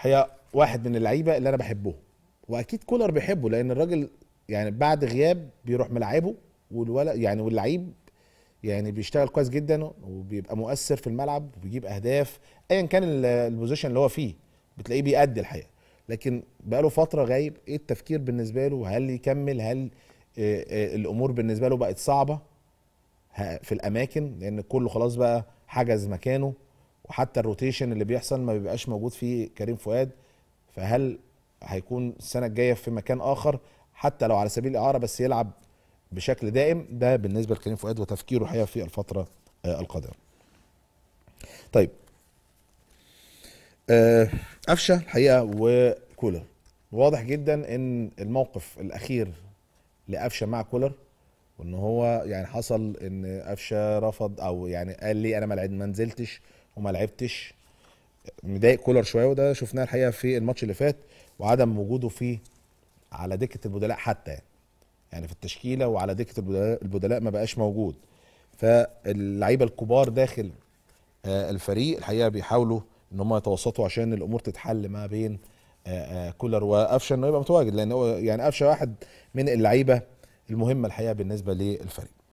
هي واحد من اللعيبه اللي انا بحبه واكيد كولر بيحبه لان الراجل يعني بعد غياب بيروح ملاعبه والولا يعني واللعيب يعني بيشتغل كويس جدا وبيبقى مؤثر في الملعب وبيجيب اهداف ايا كان البوزيشن اللي هو فيه بتلاقيه بيأدي الحقيقه لكن بقاله فتره غايب ايه التفكير بالنسبه له هل يكمل هل الامور بالنسبه له بقت صعبه في الاماكن لان كله خلاص بقى حجز مكانه وحتى الروتيشن اللي بيحصل ما بيبقاش موجود فيه كريم فؤاد فهل هيكون السنه الجايه في مكان اخر حتى لو على سبيل الاعاره بس يلعب بشكل دائم ده بالنسبه لكريم فؤاد وتفكيره الحقيقه في الفتره آه، القادمه. طيب آه، قفشه الحقيقه وكولر واضح جدا ان الموقف الاخير لقفشه مع كولر وان هو يعني حصل ان قفشه رفض او يعني قال لي انا ما نزلتش وما لعبتش مضايق كولر شويه وده شفناه الحقيقه في الماتش اللي فات وعدم وجوده في على دكه البدلاء حتى يعني يعني في التشكيله وعلى دكه البدلاء, ما بقاش موجود فاللعيبه الكبار داخل آه، الفريق الحقيقه بيحاولوا ان هم يتوسطوا عشان الامور تتحل ما بين آه، آه، كولر وقفشه انه يبقى متواجد لان هو يعني قفشه واحد من اللعيبه المهمه الحقيقه بالنسبه للفريق